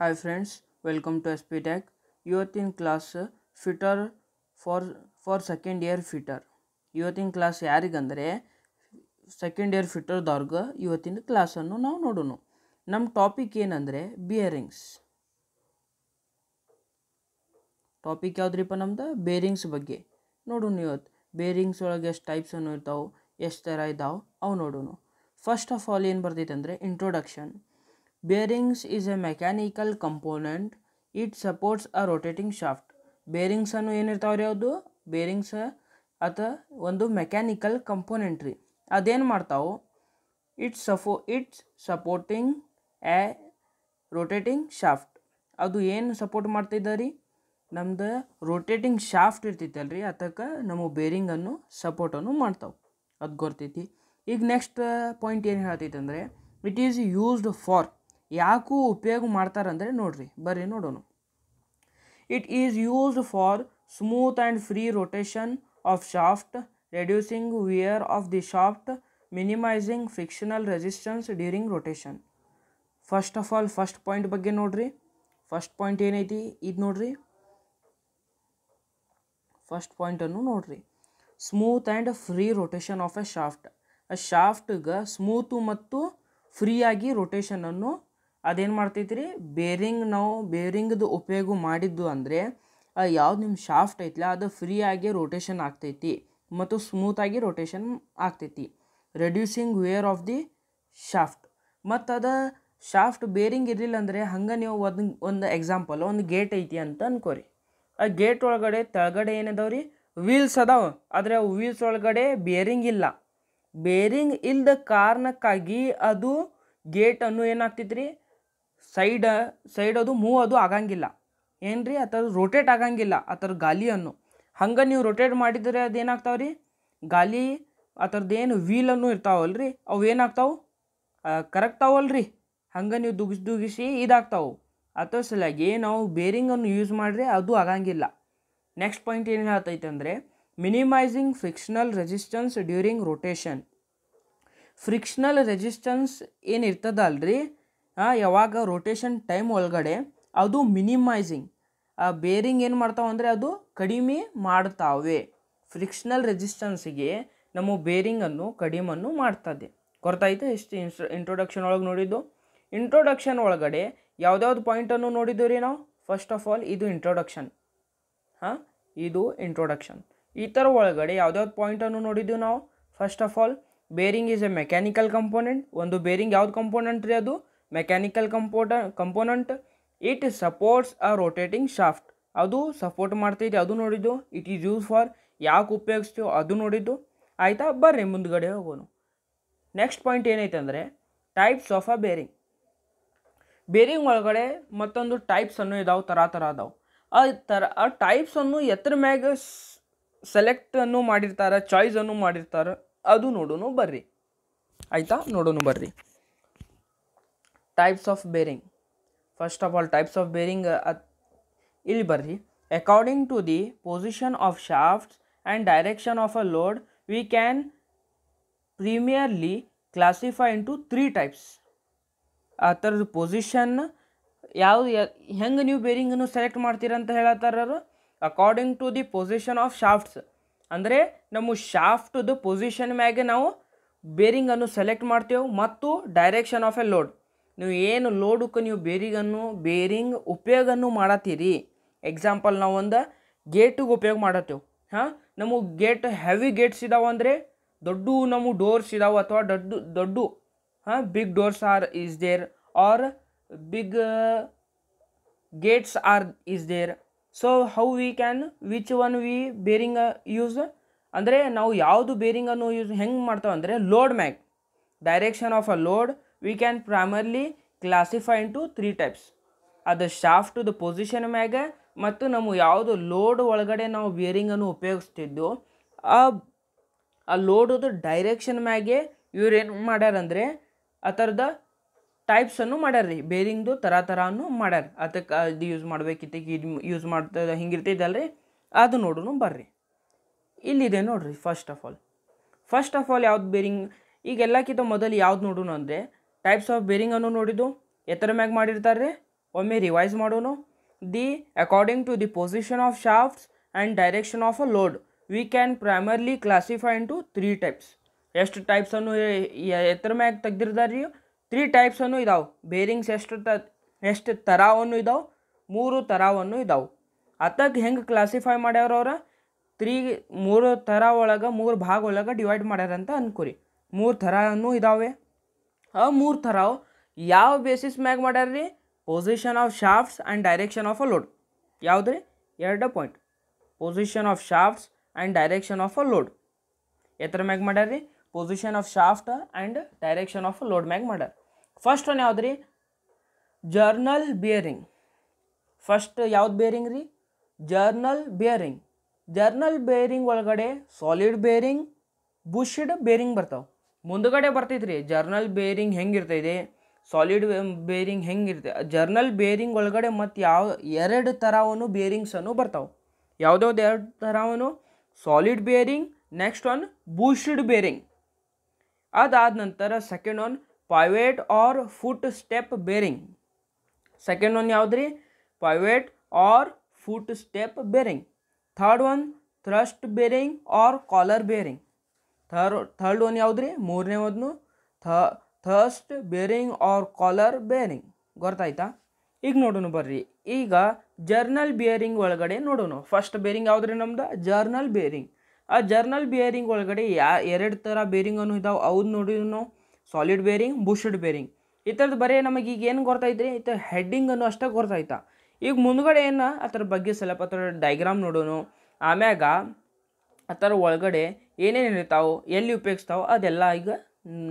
hi friends welcome to S P tech ಇವತ್ತಿನ class fitter for for second year fitter ಇವತ್ತಿನ class ಯಾರಿಗಂದರೆ second year ಫಿಟರ್ದವ್ರಿಗೆ ಇವತ್ತಿನ ಕ್ಲಾಸನ್ನು ನಾವು ನೋಡೋಣ ನಮ್ಮ ಟಾಪಿಕ್ ಏನಂದರೆ ಬಿಯರಿಂಗ್ಸ್ ಟಾಪಿಕ್ ಯಾವುದ್ರಿಪ್ಪ ನಮ್ದು ಬೇರಿಂಗ್ಸ್ ಬಗ್ಗೆ ನೋಡೋಣ ಇವತ್ತು ಬೇರಿಂಗ್ಸ್ ಒಳಗೆ ಎಷ್ಟು ಟೈಪ್ಸ್ ಅನ್ನು ಇರ್ತಾವೆ ಎಷ್ಟು ಥರ ಇದ್ದಾವೆ ಅವು ನೋಡೋಣ ಫಸ್ಟ್ ಆಫ್ ಆಲ್ ಏನು ಬರ್ತೈತೆ ಅಂದರೆ introduction bearings is a mechanical component it supports a rotating shaft bearings ಅನ್ನು ರೀ ಅದು ಬೇರಿಂಗ್ಸ್ ಅಥವಾ ಒಂದು ಮೆಕ್ಯಾನಿಕಲ್ ಕಂಪೋನೆಂಟ್ ರೀ ಅದೇನು ಮಾಡ್ತಾವೆ ಇಟ್ಸ್ ಸಫೋ it's supporting a rotating shaft ಅದು ಏನು ಸಪೋರ್ಟ್ ಮಾಡ್ತಿದ್ದ ರೀ ನಮ್ದು ರೋಟೇಟಿಂಗ್ ಶಾಫ್ಟ್ ಇರ್ತೈತಲ್ಲ ರೀ ಅದಕ್ಕೆ ನಮ್ಮ ಬೇರಿಂಗನ್ನು ಸಪೋರ್ಟನ್ನು ಮಾಡ್ತಾವೆ ಅದು ಗೊತ್ತೈತಿ ಈಗ ನೆಕ್ಸ್ಟ್ ಪಾಯಿಂಟ್ ಏನು ಹೇಳ್ತೈತೆ ಅಂದರೆ ಇಟ್ ಈಸ್ ಯೂಸ್ಡ್ ಫಾರ್ ಯಾಕೂ ಉಪಯೋಗ ಮಾಡ್ತಾರಂದರೆ ನೋಡ್ರಿ ಬರ್ರಿ ನೋಡೋಣ it is used for smooth and free rotation of shaft reducing wear of the shaft minimising frictional resistance during rotation first of all first point ಬಗ್ಗೆ ನೋಡ್ರಿ ಫಸ್ಟ್ ಪಾಯಿಂಟ್ ಏನೈತಿ ಇದು ನೋಡ್ರಿ ಫಸ್ಟ್ ಪಾಯಿಂಟನ್ನು ನೋಡ್ರಿ smooth and free rotation of a shaft ಆ ಶಾಫ್ಟ್ಗೆ smooth ಮತ್ತು ಫ್ರೀಯಾಗಿ ರೊಟೇಷನನ್ನು ಅದೇನು ಮಾಡ್ತೈತ್ರಿ ಬೇರಿಂಗ್ ನಾವು ಬೇರಿಂಗ್ದು ಉಪಯೋಗ ಮಾಡಿದ್ದು ಅಂದರೆ ಯಾವ್ದು ನಿಮ್ಮ ಶಾಫ್ಟ್ ಐತಲ್ಲ ಅದು ಫ್ರೀ ಆಗಿ ರೋಟೇಷನ್ ಆಗ್ತೈತಿ ಮತ್ತು ಸ್ಮೂತಾಗಿ ರೊಟೇಷನ್ ಆಗ್ತೈತಿ reducing wear of the shaft ಮತ್ತು ಅದು ಶಾಫ್ಟ್ ಬೇರಿಂಗ್ ಇರಲಿಲ್ಲ ಅಂದರೆ ಹಂಗೆ ನೀವು ಒಂದು ಒಂದು ಎಕ್ಸಾಂಪಲ್ ಒಂದು ಗೇಟ್ ಐತಿ ಅಂತ ಅನ್ಕೋರಿ ಆ ಗೇಟ್ ಒಳಗಡೆ ತಳಗಡೆ ಏನಿದಾವೆ ರೀ ವೀಲ್ಸ್ ಅದಾವೆ ಆದರೆ ಆ ವೀಲ್ಸ್ ಒಳಗಡೆ ಬೇರಿಂಗ್ ಇಲ್ಲ ಬೇರಿಂಗ್ ಇಲ್ಲದ ಕಾರಣಕ್ಕಾಗಿ ಅದು ಗೇಟನ್ನು ರೀ ಸೈಡ ಸೈಡ್ ಅದು ಮೂವ್ ಅದು ಆಗಂಗಿಲ್ಲ ಏನು ರೀ ಆ ರೋಟೇಟ್ ಆಗಂಗಿಲ್ಲ ಆ ಥರ ಗಾಲಿಯನ್ನು ಹಂಗೆ ನೀವು ರೊಟೇಟ್ ಮಾಡಿದರೆ ಅದೇನಾಗ್ತಾವ ರೀ ಗಾಲಿ ಆ ಥರದ್ದೇನು ವೀಲನ್ನು ಇರ್ತಾವಲ್ಲ ರೀ ಅವು ಏನಾಗ್ತಾವೆ ಕರೆಕ್ಟ್ ರೀ ಹಂಗೆ ನೀವು ದುಗಿಸಿ ದುಗಿಸಿ ಇದಾಗ್ತಾವೆ ಅಥವಾ ಸಲುವಾಗಿ ನಾವು ಬೇರಿಂಗನ್ನು ಯೂಸ್ ಮಾಡಿರಿ ಅದು ಆಗಂಗಿಲ್ಲ ನೆಕ್ಸ್ಟ್ ಪಾಯಿಂಟ್ ಏನು ಹೇಳ್ತೈತೆ ಅಂದರೆ minimising frictional resistance during rotation frictional resistance ರೀ ಯಾವಾಗ ರೊಟೇಷನ್ ಟೈಮ್ ಒಳಗಡೆ ಅದು ಮಿನಿಮೈಸಿಂಗ್ ಆ ಬೇರಿಂಗ್ ಏನು ಮಾಡ್ತಾವೆ ಅಂದರೆ ಅದು ಕಡಿಮೆ ಮಾಡ್ತಾವೆ ಫ್ರಿಕ್ಷನಲ್ ರೆಸಿಸ್ಟೆನ್ಸಿಗೆ ನಮ್ಮ ಬೇರಿಂಗನ್ನು ಕಡಿಮನ್ನು ಮಾಡ್ತದೆ ಕೊರತಾಯಿತು ಎಷ್ಟು ಇನ್ಸ್ ಇಂಟ್ರೊಡಕ್ಷನ್ ಒಳಗೆ ನೋಡಿದ್ದು ಇಂಟ್ರೊಡಕ್ಷನ್ ಒಳಗಡೆ ಯಾವುದ್ಯಾವ್ದು ಪಾಯಿಂಟನ್ನು ನೋಡಿದ್ದು ರೀ ನಾವು ಫಸ್ಟ್ ಆಫ್ ಆಲ್ ಇದು ಇಂಟ್ರೊಡಕ್ಷನ್ ಹಾಂ ಇದು ಇಂಟ್ರೊಡಕ್ಷನ್ ಈ ಥರ ಒಳಗಡೆ ಯಾವುದ್ಯಾವ್ದು ಪಾಯಿಂಟನ್ನು ನೋಡಿದ್ದೀವಿ ನಾವು first of all bearing is a mechanical component ಒಂದು ಬೇರಿಂಗ್ ಯಾವ್ದು ಕಂಪೋನೆಂಟ್ ರೀ ಅದು ಮೆಕ್ಯಾನಿಕಲ್ ಕಂಪೋಟ component it supports a rotating shaft ಅದು ಸಪೋರ್ಟ್ ಮಾಡ್ತೈತಿ ಅದು ನೋಡಿದ್ದು ಇಟ್ ಈಸ್ ಯೂಸ್ ಫಾರ್ ಯಾಕೆ ಉಪಯೋಗಿಸ್ತೀವೋ ಅದು ನೋಡಿದ್ದು ಆಯಿತಾ ಬರ್ರಿ ಮುಂದ್ಗಡೆ ಹೋಗೋನು ನೆಕ್ಸ್ಟ್ ಪಾಯಿಂಟ್ ಏನೈತೆ ಅಂದರೆ types of a bearing bearing ಒಳಗಡೆ ಮತ್ತೊಂದು ಟೈಪ್ಸನ್ನು ಇದಾವೆ ಥರ ಥರ ಅದಾವೆ ಆ ಥರ ಆ ಟೈಪ್ಸನ್ನು ಎತ್ತರ ಮ್ಯಾಗ ಸೆಲೆಕ್ಟನ್ನು ಮಾಡಿರ್ತಾರೆ ಚಾಯ್ಸನ್ನು ಮಾಡಿರ್ತಾರೆ ಅದು ನೋಡೋನು ಬರ್ರಿ ಆಯಿತಾ ನೋಡೋನು ಬರ್ರಿ types of bearing first of all types of bearing uh, ಇಲ್ಲಿ ಬರ್ರಿ according to the position of shafts and direction of a load we can primarily classify into three types ಆ ಥರದ ಪೊಸಿಷನ್ ಯಾವ ಹೆಂಗೆ ನೀವು ಬೇರಿಂಗನ್ನು ಸೆಲೆಕ್ಟ್ ಮಾಡ್ತೀರ ಅಂತ ಹೇಳತ್ತಾರರು according to the position of shafts ಅಂದರೆ ನಮ್ಮ ಶಾಫ್ಟ್ದು ಪೊಸಿಷನ್ ಮ್ಯಾಗೆ ನಾವು ಬೇರಿಂಗನ್ನು ಸೆಲೆಕ್ಟ್ ಮಾಡ್ತೇವೆ ಮತ್ತು ಡೈರೆಕ್ಷನ್ ಆಫ್ ಎ ಲೋಡ್ ನೀವು ಏನು ಲೋಡುಕ್ಕ ನೀವು ಬೇರಿಗನ್ನು ಬೇರಿಂಗ್ ಉಪಯೋಗನೂ ಮಾಡತ್ತೀರಿ ಎಕ್ಸಾಂಪಲ್ uh, uh, ನಾವು ಒಂದು ಗೇಟಿಗೆ ಉಪಯೋಗ ಮಾಡತ್ತೇವೆ ಹಾಂ ನಮಗೆ ಗೇಟ್ ಹೆವಿ ಗೇಟ್ಸ್ ಇದಾವೆ ಅಂದರೆ ದೊಡ್ಡ ನಮಗೆ ಡೋರ್ಸ್ ಇದಾವೆ ಅಥವಾ ದೊಡ್ಡ ದೊಡ್ಡ ಹಾಂ big doors or is there or big gates or is there so how we can which one we bearing use ಅಂದರೆ ನಾವು ಯಾವುದು ಬೇರಿಂಗನ್ನು ಯೂಸ್ ಹೆಂಗೆ ಮಾಡ್ತೇವೆ ಅಂದರೆ ಲೋಡ್ ಮ್ಯಾಗ್ direction of a load we can primarily classify into three types ಅದು ಶಾಫ್ಟದ ಪೊಸಿಷನ್ ಮ್ಯಾಗೆ ಮತ್ತು ನಮ್ಮ ಯಾವುದು ಲೋಡ್ ಒಳಗಡೆ ನಾವು ವಿಯರಿಂಗನ್ನು ಉಪಯೋಗಿಸ್ತಿದ್ದು ಆ ಆ ಲೋಡದು ಡೈರೆಕ್ಷನ್ ಮ್ಯಾಗೆ ಇವ್ರು ಏನು ಮಾಡ್ಯಾರಂದರೆ ಆ ಥರದ ಟೈಪ್ಸನ್ನು ಮಾಡ್ಯಾರ್ರಿ ಬೇರಿಂಗ್ದು ಥರ ಥರನೂ ಮಾಡ್ಯಾರ ಅದಕ್ಕೆ ಇದು ಯೂಸ್ ಮಾಡ್ಬೇಕಿತ್ತಕ್ಕೆ ಇದು ಯೂಸ್ ಮಾಡ್ತದೆ ಹಿಂಗಿರ್ತಿದ್ದಲ್ಲ ರೀ ಅದು ನೋಡೂ ಬರ್ರಿ ಇಲ್ಲಿದೆ ನೋಡ್ರಿ first of all first of all ಯಾವ್ದು ಬೇರಿಂಗ್ ಈಗೆಲ್ಲಕ್ಕಿಂತ ಮೊದಲು ಯಾವ್ದು ನೋಡೋಣ ಅಂದರೆ ಟೈಪ್ಸ್ ಆಫ್ ಬೇರಿಂಗನ್ನು ನೋಡಿದ್ದು ಎತ್ತರ ಮ್ಯಾಗ ಮಾಡಿರ್ತಾರೆ ಒಮ್ಮೆ ರಿವೈಸ್ ಮಾಡೋನು the according to the position of shafts and direction of a load we can primarily classify into three types ಎಷ್ಟು ಟೈಪ್ಸನ್ನು ಎತ್ತರ ಮ್ಯಾಗ ತೆಗ್ದಿರ್ತಾರೆ ರೀ ತ್ರೀ ಟೈಪ್ಸನ್ನು ಇದಾವೆ ಬೇರಿಂಗ್ಸ್ ಎಷ್ಟು ತ ಎಷ್ಟು ತರಾವನ್ನು ಇದಾವೆ ಮೂರು ತರಾವನ್ನು ಇದಾವೆ ಅತ್ತಕ್ಕೆ ಹೆಂಗೆ ಕ್ಲಾಸಿಫೈ ಮಾಡ್ಯಾರ ಅವ್ರ ತ್ರೀ ಮೂರು ಥರ ಒಳಗೆ ಮೂರು ಭಾಗ ಒಳಗೆ ಡಿವೈಡ್ ಮಾಡ್ಯಾರಂತ ಅನ್ಕೋರಿ ಮೂರು ಥರನೂ ಇದಾವೆ ಆ ಮೂರು ಥರ ಯಾವ ಬೇಸಿಸ್ ಮ್ಯಾಗ ರೀ position of shafts and direction of a load ಯಾವ್ದು ರೀ ಎರಡು point position of shafts and direction of a load ಎತ್ತರ ಮ್ಯಾಗ ಮಾಡ್ಯಾರ್ರೀ position of shaft and direction of load ಮ್ಯಾಗ ಮಾಡ್ಯಾರ ಫಸ್ಟ್ ಒನ್ ಯಾವ್ದು ರೀ ಜರ್ನಲ್ ಬಿಯರಿಂಗ್ ಫಸ್ಟ್ ಯಾವ್ದು ಬೇರಿಂಗ್ ರೀ ಜರ್ನಲ್ ಬಿಯರಿಂಗ್ ಜರ್ನಲ್ ಬೇರಿಂಗ್ ಒಳಗಡೆ ಸಾಲಿಡ್ ಬೇರಿಂಗ್ ಬುಷಿಡ್ ಬೇರಿಂಗ್ ಬರ್ತಾವೆ ಮುಂದಗಡೆ ಬರ್ತೈತ್ರಿ ಜರ್ನಲ್ ಬೇರಿಂಗ್ ಹೆಂಗಿರ್ತೈತೆ ಸಾಲಿಡ್ ಬೇರಿಂಗ್ ಹೆಂಗಿರ್ತೈತೆ ಜರ್ನಲ್ ಬೇರಿಂಗ್ ಒಳಗಡೆ ಮತ್ತು ಯಾವ ಎರಡು ಥರವನ್ನು ಬೇರಿಂಗ್ಸನ್ನು ಬರ್ತಾವೆ ಯಾವುದ್ಯಾವ್ದು ಎರಡು ಥರವನ್ನು solid bearing next one bushed bearing ಅದಾದ ನಂತರ second one pivot or foot step bearing second one ರೀ pivot or foot step bearing third one thrust bearing or collar bearing ಥರ್ ಥರ್ಡ್ ಒನ್ ಯಾವುದು ರೀ ಮೂರನೇ ಒಂದು ಥ thrust bearing or collar bearing ಗೊತ್ತಾಯ್ತಾ ಈಗ ನೋಡೋಣ ಬರ್ರಿ ಈಗ ಜರ್ನಲ್ ಬಿಯರಿಂಗ್ ಒಳಗಡೆ ನೋಡೋಣ ಫಸ್ಟ್ ಬೇರಿಂಗ್ ರೀ ನಮ್ದು ಜರ್ನಲ್ ಬೇರಿಂಗ್ ಆ ಜರ್ನಲ್ ಬಿಯರಿಂಗ್ ಒಳಗಡೆ ಯಾ ಎರಡು ಥರ ಬೇರಿಂಗನ್ನು ಅನ್ನು ಇದಾವೆ ಅವ್ದು ನೋಡಿದ್ನು ಸಾಲಿಡ್ ಬೇರಿಂಗ್ ಬುಷಡ್ ಬೇರಿಂಗ್ ಈ ಥರದ್ದು ಬರೀ ನಮಗೆ ಈಗ ಏನು ಗೊತ್ತಾಯ್ತು ರೀ ಈ ಥರ ಹೆಡ್ಡಿಂಗ್ ಅಷ್ಟೇ ಗೊತ್ತಾಯ್ತಾ ಈಗ ಮುಂದ್ಗಡೆ ಏನು ಅದ್ರ ಬಗ್ಗೆ ಸ್ವಲ್ಪ ಥರ ಡೈಗ್ರಾಮ್ ನೋಡೋಣ ಆಮ್ಯಾಗ ಅದರ ಒಳಗಡೆ ಏನೇನು ಇರ್ತಾವೋ ಎಲ್ಲಿ ಉಪಯೋಗಿಸ್ತಾವೋ ಅದೆಲ್ಲ ಈಗ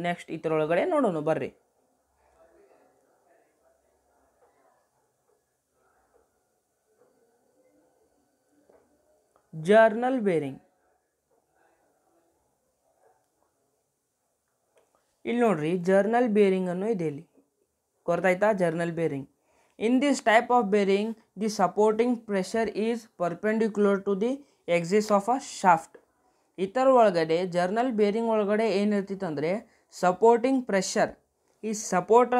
ನೆಕ್ಸ್ಟ್ ಇದರೊಳಗಡೆ ನೋಡೋಣ ಬರ್ರಿ ಜರ್ನಲ್ ಬೇರಿಂಗ್ ಇಲ್ಲಿ ನೋಡ್ರಿ ಜರ್ನಲ್ ಬೇರಿಂಗ್ ಅನ್ನು ಇದೆ ಇಲ್ಲಿ ಕೊರತಾಯ್ತಾ journal bearing in this type of bearing the supporting pressure is perpendicular to the axis of a shaft ಥರ ಒಳಗಡೆ ಜರ್ನಲ್ ಬೇರಿಂಗ್ ಒಳಗಡೆ ಏನಿರ್ತಿತ್ತು ಅಂದರೆ ಸಪೋರ್ಟಿಂಗ್ ಪ್ರೆಷರ್ ಈ ಸಪೋರ್ಟ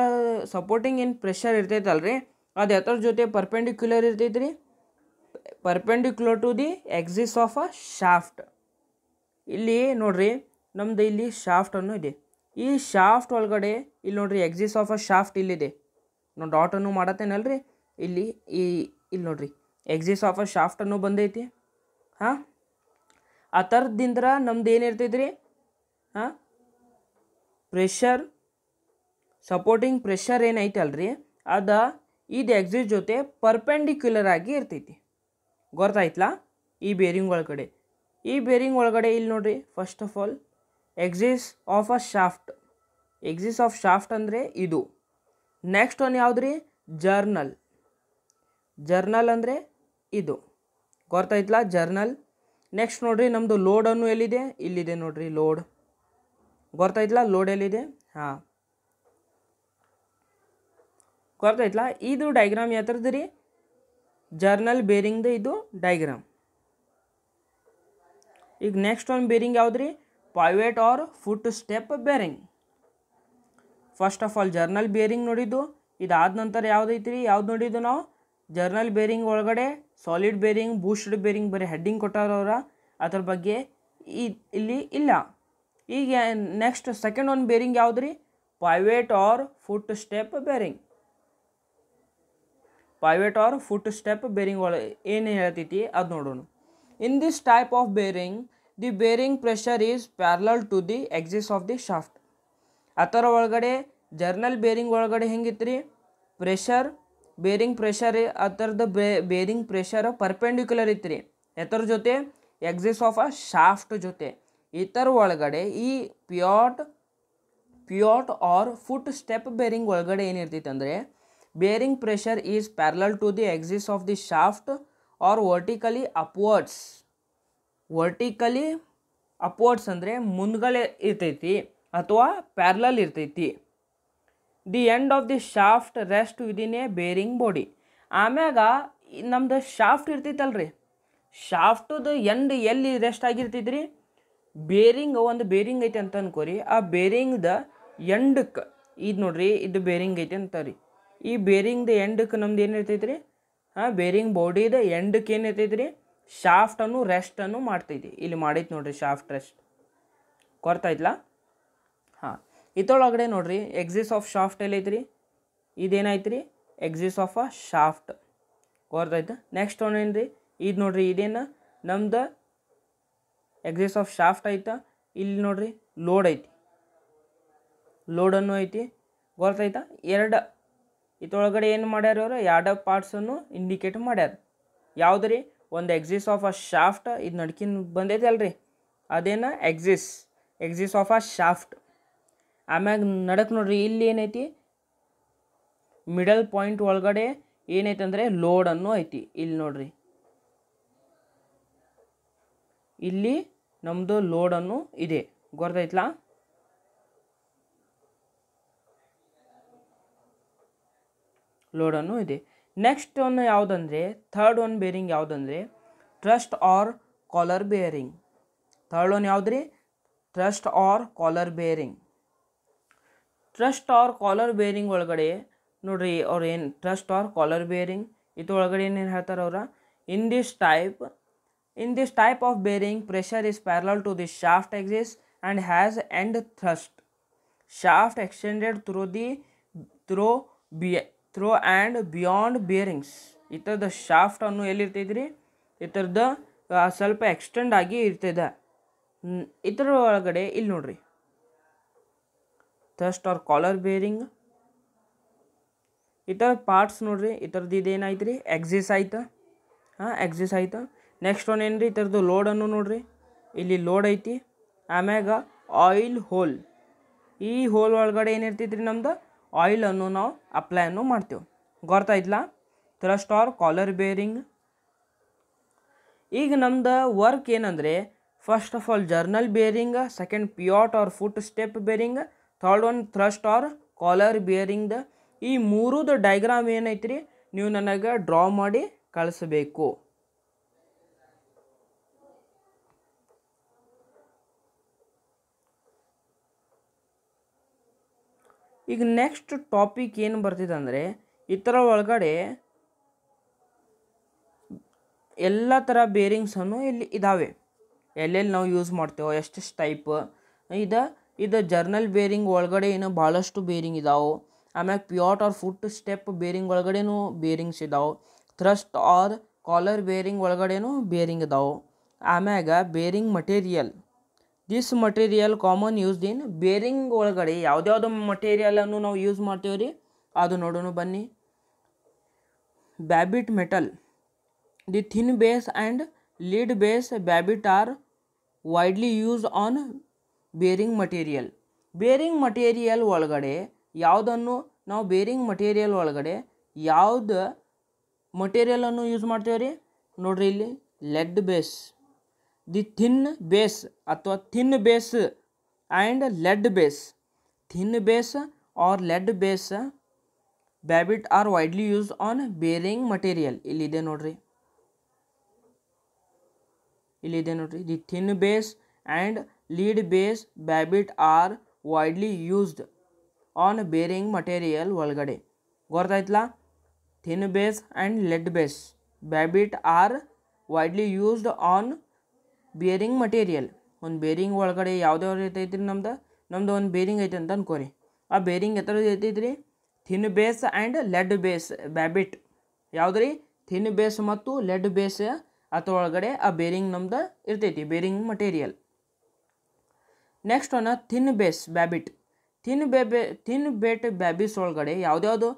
ಸಪೋರ್ಟಿಂಗ್ ಏನು ಪ್ರೆಷರ್ ಇರ್ತೈತಲ್ಲ ರೀ ಅದು ಎತ್ತರ ಜೊತೆ ಪರ್ಪೆಂಡಿಕ್ಯುಲರ್ ಇರ್ತೈತೆ ರೀ perpendicular to the axis of a shaft ಇಲ್ಲಿ ನೋಡ್ರಿ ನಮ್ದು ಇಲ್ಲಿ ಶಾಫ್ಟ್ ಅನ್ನು ಇದೆ ಈ ಶಾಫ್ಟ್ ಒಳಗಡೆ ಇಲ್ಲಿ ನೋಡ್ರಿ ಎಕ್ಸಿಸ್ ಆಫ್ ಅ ಶಾಫ್ಟ್ ಇಲ್ಲಿದೆ ನಾನು ಡಾಟನ್ನು ಮಾಡತ್ತೇನಲ್ರಿ ಇಲ್ಲಿ ಈ ಇಲ್ಲಿ ನೋಡ್ರಿ ಎಕ್ಸಿಸ್ ಆಫ್ ಅ ಶಾಫ್ಟ್ ಅನ್ನು ಬಂದೈತಿ ಹಾಂ ಆ ಥರದಿಂದ ನಮ್ದು ಏನಿರ್ತೈತೆ ರೀ ಹಾಂ ಪ್ರೆಷರ್ ಸಪೋರ್ಟಿಂಗ್ ಪ್ರೆಷರ್ ಏನೈತಲ್ರಿ ಅದು ಇದು ಎಕ್ಸಿಟ್ ಜೊತೆ ಪರ್ಪೆಂಡಿಕ್ಯುಲರ್ ಆಗಿ ಇರ್ತೈತಿ ಗೊತ್ತಾಯ್ತಲ್ಲ ಈ ಬೇರಿಂಗ್ ಒಳಗಡೆ ಈ ಬೇರಿಂಗ್ ಒಳಗಡೆ ಇಲ್ಲಿ ನೋಡ್ರಿ first of all axis of a shaft axis of shaft ಅಂದರೆ ಇದು ನೆಕ್ಸ್ಟ್ ಒನ್ ಯಾವುದು ರೀ ಜರ್ನಲ್ ಜರ್ನಲ್ ಅಂದರೆ ಇದು ಗೊತ್ತಾಯ್ತಲ್ಲ ಜರ್ನಲ್ ನೆಕ್ಸ್ಟ್ ನೋಡಿರಿ ನಮ್ಮದು ಅನ್ನು ಎಲ್ಲಿದೆ ಇಲ್ಲಿದೆ ನೋಡ್ರಿ ಲೋಡ್ ಗೊತ್ತಾಯ್ತಲ್ಲ ಲೋಡ್ ಎಲ್ಲಿದೆ ಹಾಂ ಗೊತ್ತಾಯ್ತಲ್ಲ ಇದು ಡೈಗ್ರಾಮ್ ಯಾವ ರೀ ಜರ್ನಲ್ ಬೇರಿಂಗ್ದು ಇದು ಡೈಗ್ರಾಮ್ ಈಗ ನೆಕ್ಸ್ಟ್ ಒಂದು ಬೇರಿಂಗ್ ಯಾವ್ದು ರೀ pivot or foot step bearing first of all journal bearing ನೋಡಿದ್ದು ಇದಾದ ನಂತರ ಯಾವ್ದೈತ್ರಿ ಯಾವ್ದು ನೋಡಿದ್ದು ನಾವು ಜರ್ನಲ್ ಬೇರಿಂಗ್ ಒಳಗಡೆ ಸಾಲಿಡ್ ಬೇರಿಂಗ್ ಬೂಸ್ಟ್ ಬೇರಿಂಗ್ ಬರೀ ಹೆಡ್ಡಿಂಗ್ ಕೊಟ್ಟಾರವ್ರ ಅದ್ರ ಬಗ್ಗೆ ಈ ಇಲ್ಲಿ ಇಲ್ಲ ಈಗ ನೆಕ್ಸ್ಟ್ ಸೆಕೆಂಡ್ ಒಂದು ಬೇರಿಂಗ್ ಯಾವುದು ರೀ pivot or foot step bearing pivot or foot step bearing ಒಳ ಏನು ಹೇಳ್ತೈತಿ ಅದು ನೋಡೋಣ in this type of bearing the bearing pressure is parallel to the axis of the shaft ಆ ಥರ ಒಳಗಡೆ ಜರ್ನಲ್ ಬೇರಿಂಗ್ ಒಳಗಡೆ ಹೆಂಗಿತ್ತು ರೀ ಪ್ರೆಷರ್ ಬೇರಿಂಗ್ ಪ್ರೆಷರ್ ಥರದ್ದು ಬೇ ಬೇರಿಂಗ್ ಪ್ರೆಷರ್ ಪರ್ಪೆಂಡಿಕ್ಯುಲರ್ ಇತ್ತು ರೀ ಎತ್ತರ ಜೊತೆ ಎಕ್ಸಿಸ್ ಆಫ್ ಅ ಶಾಫ್ಟ್ ಜೊತೆ ಇತರ ಒಳಗಡೆ ಈ pivot pivot or foot step bearing ಒಳಗಡೆ ಏನಿರ್ತೈತೆ ಅಂದರೆ bearing pressure is parallel to the axis of the shaft or vertically upwards vertically upwards ಅಂದರೆ ಮುಂದ್ಗಡೆ ಇರ್ತೈತಿ ಅಥವಾ ಪ್ಯಾರ್ಲಲ್ ಇರ್ತೈತಿ the end of the shaft rest within a bearing body ಆಮ್ಯಾಗ ನಮ್ದು ಶಾಫ್ಟ್ ಇರ್ತೈತಲ್ರಿ ಶಾಫ್ಟದ ಎಂಡ್ ಎಲ್ಲಿ ರೆಸ್ಟ್ ಆಗಿರ್ತೈತ್ರಿ ಬೇರಿಂಗ್ ಒಂದು ಬೇರಿಂಗ್ ಐತೆ ಅಂತ ಅನ್ಕೋರಿ ಆ ಬೇರಿಂಗ್ದ ಎಂಡಕ್ಕೆ ಇದು ನೋಡ್ರಿ ಇದು ಬೇರಿಂಗ್ ಐತೆ ರೀ ಈ ಬೇರಿಂಗ್ದ ಎಂಡಕ್ಕೆ ನಮ್ದು ಏನು ಇರ್ತೈತ್ರಿ ಹಾಂ ಬೇರಿಂಗ್ ಬಾಡಿದ ಎಂಡಕ್ಕೆ ಏನು ಇರ್ತೈತ್ರಿ ಶಾಫ್ಟನ್ನು ರೆಸ್ಟನ್ನು ಮಾಡ್ತೈತಿ ಇಲ್ಲಿ ಮಾಡೈತಿ ನೋಡ್ರಿ ಶಾಫ್ಟ್ ರೆಸ್ಟ್ ಕೊರ್ತಾಯ್ತಲ್ಲ ಇದೊಳಗಡೆ ನೋಡ್ರಿ ಎಕ್ಸಿಸ್ ಆಫ್ ಶಾಫ್ಟ್ ಎಲ್ಲೈತ್ರಿ ಇದೇನಾಯ್ತು ಎಕ್ಸಿಸ್ ಆಫ್ ಅ ಶಾಫ್ಟ್ ಗೊತ್ತಾಯ್ತು ನೆಕ್ಸ್ಟ್ ಒಂದೇನು ರೀ ಇದು ನೋಡ್ರಿ ಇದೇನು ನಮ್ದು ಎಕ್ಸಿಸ್ ಆಫ್ ಶಾಫ್ಟ್ ಐತೆ ಇಲ್ಲಿ ನೋಡ್ರಿ ಲೋಡ್ ಐತಿ ಲೋಡನ್ನು ಐತಿ ಗೊತ್ತಾಯ್ತಾ ಎರಡು ಇದೊಳಗಡೆ ಏನು ಮಾಡ್ಯಾರ ಅವರು ಎರಡು ಪಾರ್ಟ್ಸನ್ನು ಇಂಡಿಕೇಟ್ ಮಾಡ್ಯಾರ ಯಾವುದು ರೀ ಒಂದು ಎಕ್ಸಿಸ್ ಆಫ್ ಅ ಶಾಫ್ಟ್ ಇದು ನಡ್ಕಿನ ಬಂದೈತಿ ಅಲ್ರಿ ಅದೇನ axis axis of a shaft ಆಮ್ಯಾಗ ನಡಕ್ಕೆ ನೋಡ್ರಿ ಇಲ್ಲಿ ಏನೈತಿ ಮಿಡಲ್ ಪಾಯಿಂಟ್ ಒಳಗಡೆ ಏನೈತೆ ಅಂದರೆ ಲೋಡ್ ಐತಿ ಇಲ್ಲಿ ನೋಡ್ರಿ ಇಲ್ಲಿ ನಮ್ಮದು ಲೋಡನ್ನು ಇದೆ ಗೊತ್ತೈತ್ಲಾ ಲೋಡನ್ನು ಇದೆ ನೆಕ್ಸ್ಟ್ ಒಂದು ಯಾವುದಂದರೆ ಥರ್ಡ್ ಒನ್ ಬೇರಿಂಗ್ ಯಾವುದಂದರೆ thrust or collar bearing third one ಯಾವುದ್ರಿ thrust or collar bearing thrust or collar bearing ಒಳಗಡೆ ನೋಡ್ರಿ ಅವ್ರು ಏನು ಟ್ರಸ್ಟ್ ಆರ್ ಕಾಲರ್ ಬೇರಿಂಗ್ ಇದ್ರೊಳಗಡೆ ಏನೇನು ಹೇಳ್ತಾರೆ ಅವ್ರ in this type in this type of bearing pressure is parallel to this shaft axis and has end thrust shaft extended through the through be through and beyond bearings ಈ ಥರದ ಅನ್ನು ಎಲ್ಲಿರ್ತಿದ್ರಿ ಈ ಥರದ ಸ್ವಲ್ಪ ಎಕ್ಸ್ಟೆಂಡ್ ಆಗಿ ಇರ್ತದೆ ಇದರ ಒಳಗಡೆ ಇಲ್ಲಿ ನೋಡ್ರಿ ಥರ್ಸ್ಟ್ ಆರ್ ಕಾಲರ್ ಬೇರಿಂಗ್ ಈ ಥರ ಪಾರ್ಟ್ಸ್ ನೋಡ್ರಿ ಈ ಥರದ್ದು ಇದೇನಾಯ್ತು ರೀ ಎಕ್ಸಿಸ್ ಆಯ್ತು ಹಾಂ ಎಕ್ಸಿಸ್ ಆಯ್ತು ನೆಕ್ಸ್ಟ್ ಒನ್ ಏನು ರೀ ಈ ಥರದ್ದು ಲೋಡನ್ನು ನೋಡಿರಿ ಇಲ್ಲಿ ಲೋಡ್ ಐತಿ ಆಮ್ಯಾಗ ಆಯಿಲ್ ಹೋಲ್ ಈ ಹೋಲ್ ಒಳಗಡೆ ಏನಿರ್ತೈತೆ ರೀ ನಮ್ದು ಆಯಿಲನ್ನು ನಾವು ಅಪ್ಲೈ ಅನ್ನು ಮಾಡ್ತೇವೆ ಗೊತ್ತಾಯ್ತಲ್ಲ ಥ್ರಸ್ಟ್ ಆರ್ ಕಾಲರ್ ಬೇರಿಂಗ್ ಈಗ ನಮ್ದು ವರ್ಕ್ ಏನಂದರೆ first of all journal bearing second pivot or foot step bearing third one thrust or collar ಬಿಯರಿಂಗ್ದ ಈ ಮೂರುದು ಡೈಗ್ರಾಮ್ ಏನೈತ್ರಿ ನೀವು ನನಗೆ ಡ್ರಾ ಮಾಡಿ ಕಳಿಸಬೇಕು ಈಗ ನೆಕ್ಸ್ಟ್ ಟಾಪಿಕ್ ಏನು ಬರ್ತಿದೆ ಅಂದರೆ ಥರ ಒಳಗಡೆ ಎಲ್ಲ ಥರ ಬೇರಿಂಗ್ಸನ್ನು ಇಲ್ಲಿ ಇದ್ದಾವೆ ಎಲ್ಲೆಲ್ಲಿ ನಾವು ಯೂಸ್ ಮಾಡ್ತೇವೋ ಎಷ್ಟೆಷ್ಟು ಟೈಪ್ ಇದು ಇದು ಜರ್ನಲ್ ಬೇರಿಂಗ್ ಒಳಗಡೆ ಏನು ಭಾಳಷ್ಟು ಬೇರಿಂಗ್ ಇದಾವೆ ಆಮ್ಯಾಗ pivot or foot step bearing ಒಳಗಡೆನೂ ಬೇರಿಂಗ್ಸ್ ಇದಾವೆ ಥ್ರಸ್ಟ್ ಆರ್ ಕಾಲರ್ ಬೇರಿಂಗ್ ಒಳಗಡೆನು ಬೇರಿಂಗ್ ಇದಾವೆ ಆಮ್ಯಾಗ bearing material this material common use in bearing ಒಳಗಡೆ ಯಾವುದ್ಯಾವುದು ಮಟೀರಿಯಲನ್ನು ನಾವು ಯೂಸ್ ಮಾಡ್ತೀವಿ ರೀ ಅದು ನೋಡೋಣ ಬನ್ನಿ babbitt metal the tin base and lead base babbitt are widely use on bearing material bearing material ಒಳಗಡೆ ಯಾವುದನ್ನು ನಾವು ಬೇರಿಂಗ್ ಮಟೀರಿಯಲ್ ಒಳಗಡೆ ಯಾವುದು ಮಟೀರಿಯಲನ್ನು ಯೂಸ್ ಮಾಡ್ತೇವೆ ರೀ ನೋಡಿರಿ ಇಲ್ಲಿ lead base the tin base ಅಥವಾ tin base and lead base tin base or lead base babbitt are widely use on bearing material ಇಲ್ಲಿದೆ ನೋಡ್ರಿ ಇಲ್ಲಿದೆ ನೋಡ್ರಿ the tin base and lead based babbitt are widely used on bearing material ಒಳಗಡೆ ಗೊತ್ತಾಯ್ತಲ್ಲ thin base and lead base babbitt are widely used on bearing material ಒಂದು bearing ಒಳಗಡೆ ಯಾವುದೇ ಐತೈತ್ರಿ ನಮ್ದು ನಮ್ದು ಒಂದು ಬೇರಿಂಗ್ ಐತೆ ಅಂತ ಅನ್ಕೋರಿ ಆ ಬೇರಿಂಗ್ ಎತ್ತರದ ಐತೈತ್ರಿ tin base and lead base babbitt ಯಾವುದ್ರಿ ಥಿನ್ ಬೇಸ್ ಮತ್ತು ಲೆಡ್ ಬೇಸ್ ಅದ್ರ ಒಳಗಡೆ ಆ ಬೇರಿಂಗ್ ನಮ್ದು ಇರ್ತೈತಿ bearing material next one tin base babbitt tin base tin base babbitts ಒಳಗಡೆ ಯಾವುದ್ಯಾವುದು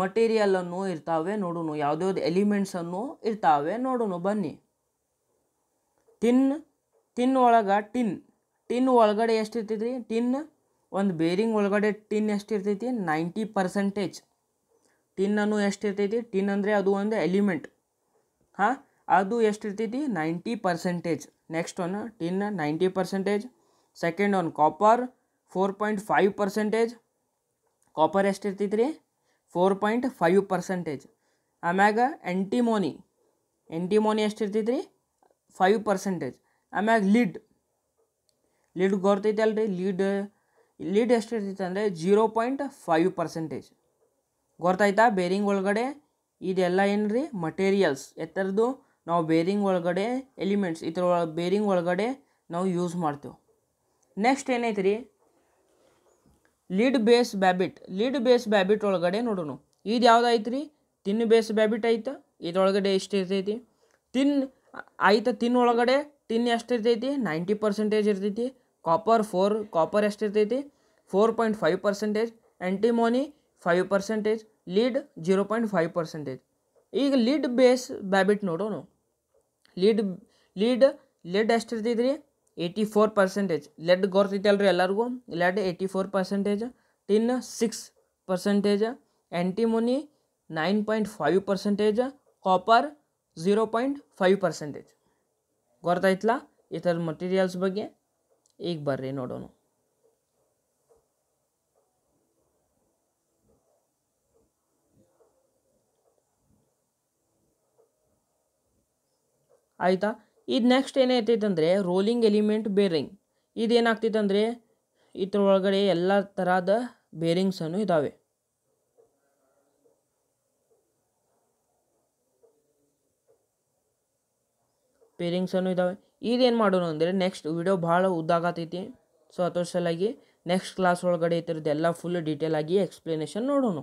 ಮಟೀರಿಯಲನ್ನು ಇರ್ತಾವೆ ನೋಡೋಣ ಯಾವುದ್ಯಾವ್ದು ಎಲಿಮೆಂಟ್ಸನ್ನು ಇರ್ತಾವೆ ನೋಡೋಣ ಬನ್ನಿ ಟಿನ್ ಟಿನ್ ಒಳಗೆ ಟಿನ್ ಟಿನ್ ಒಳಗಡೆ ಎಷ್ಟು ಟಿನ್ ಒಂದು ಬೇರಿಂಗ್ ಒಳಗಡೆ ಟಿನ್ ಎಷ್ಟು ಇರ್ತೈತಿ ನೈಂಟಿ ಪರ್ಸೆಂಟೇಜ್ ಟಿನ್ನನ್ನು ಎಷ್ಟು ಇರ್ತೈತಿ ಟಿನ್ ಅಂದರೆ ಅದು ಒಂದು ಎಲಿಮೆಂಟ್ ಹಾಂ ಅದು ಎಷ್ಟು ಇರ್ತೈತಿ ninety percentage next one tin ninety percentage second one copper point five percentage copper ಎಷ್ಟು copper ರೀ ಫೋರ್ ಪಾಯಿಂಟ್ ಫೈವ್ ಪರ್ಸೆಂಟೇಜ್ ಆಮ್ಯಾಗ ಎಂಟಿಮೋನಿ ಎಂಟಿಮೋನಿ ರೀ ಫೈವ್ ಪರ್ಸೆಂಟೇಜ್ ಆಮ್ಯಾಗ ಲಿಡ್ ಲೀಡ್ ಗೊತ್ತೈತೆ ಅಲ್ರಿ ಲೀಡ್ ಲೀಡ್ ಎಷ್ಟಿರ್ತೈತೆ ಅಂದರೆ ಜೀರೋ ಪಾಯಿಂಟ್ ಫೈವ್ ಪರ್ಸೆಂಟೇಜ್ ಗೊತ್ತಾಯ್ತಾ ಬೇರಿಂಗ್ ಒಳಗಡೆ ಇದೆಲ್ಲ ಏನು ರೀ ಮಟೀರಿಯಲ್ಸ್ ಎತ್ತರದ್ದು ನಾವು ಬೇರಿಂಗ್ ಒಳಗಡೆ ಎಲಿಮೆಂಟ್ಸ್ ಇದರ ಬೇರಿಂಗ್ ಒಳಗಡೆ ನಾವು ಯೂಸ್ ಮಾಡ್ತೇವೆ ನೆಕ್ಸ್ಟ್ ಏನಾಯಿತ್ರಿ lead base babit lead base babit ಒಳಗಡೆ ನೋಡೋಣ ಇದು ಯಾವದಾಯಿತ್ರಿ ತಿನ್ನ ಬೇಸ್ ಬ್ಯಾಬಿಟ್ ಆಯ್ತ ಇದ ಒಳಗಡೆ ಇಷ್ಟ ಇರ್ತಿತಿ ತಿನ್ ಆಯ್ತ ತಿನ್ ಒಳಗಡೆ ತಿನ್ ಇಷ್ಟ ಇರ್ತಿತಿ 90% ಇರ್ತಿತಿ ಕಾಪರ್ 4 ಕಾಪರ್ ಇಷ್ಟ ಇರ್ತಿತಿ 4.5% ಅಂಟಿಮನಿ 5% lead 0.5% ಈಗ lead base babit ನೋಡೋಣ lead lead lead ಇಷ್ಟ ಇರ್ತಿದ್ರಿ एटी फोर पर्सेंटेज लेड रही एलू lead eighty four percentage tin six percentage antimony nine point five percentage copper zero point five percentage गौरता इतना इतर मटेरियल बे एक बार रे नोड़ो आयता ಇದು ನೆಕ್ಸ್ಟ್ ಏನೈತೈತೆ ಅಂದರೆ ರೋಲಿಂಗ್ ಎಲಿಮೆಂಟ್ ಬೇರಿಂಗ್ ಇದೇನಾಗ್ತೈತೆ ಅಂದರೆ ಇದ್ರೊಳಗಡೆ ಎಲ್ಲ ಥರದ ಬೇರಿಂಗ್ಸನ್ನು ಇದ್ದಾವೆ ಬೇರಿಂಗ್ಸನ್ನು ಇದ್ದಾವೆ ಇದೇನು ಮಾಡೋಣ ಅಂದರೆ ನೆಕ್ಸ್ಟ್ ವಿಡಿಯೋ ಭಾಳ ಉದ್ದಾಗತೈತಿ ಸೊ ಅದರ ಸಲಾಗಿ ನೆಕ್ಸ್ಟ್ ಕ್ಲಾಸ್ ಒಳಗಡೆ ಇದ್ರದ್ದೆಲ್ಲ ಫುಲ್ ಡೀಟೇಲ್ ಆಗಿ ಎಕ್ಸ್ಪ್ಲನೇಷನ್ ನೋಡೋಣ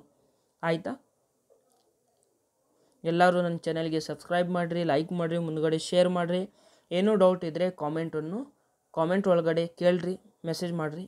ಆಯಿತಾ ಎಲ್ಲರೂ ನನ್ನ ಚಾನಲ್ಗೆ ಸಬ್ಸ್ಕ್ರೈಬ್ ಮಾಡಿರಿ ಲೈಕ್ ಮಾಡಿರಿ ಮುಂದಗಡೆ ಶೇರ್ ಮಾಡಿರಿ ಏನೂ ಡೌಟ್ ಇದ್ದರೆ ಕಾಮೆಂಟನ್ನು ಕಾಮೆಂಟ್ ಒಳಗಡೆ ಕೇಳಿರಿ ಮೆಸೇಜ್ ಮಾಡಿರಿ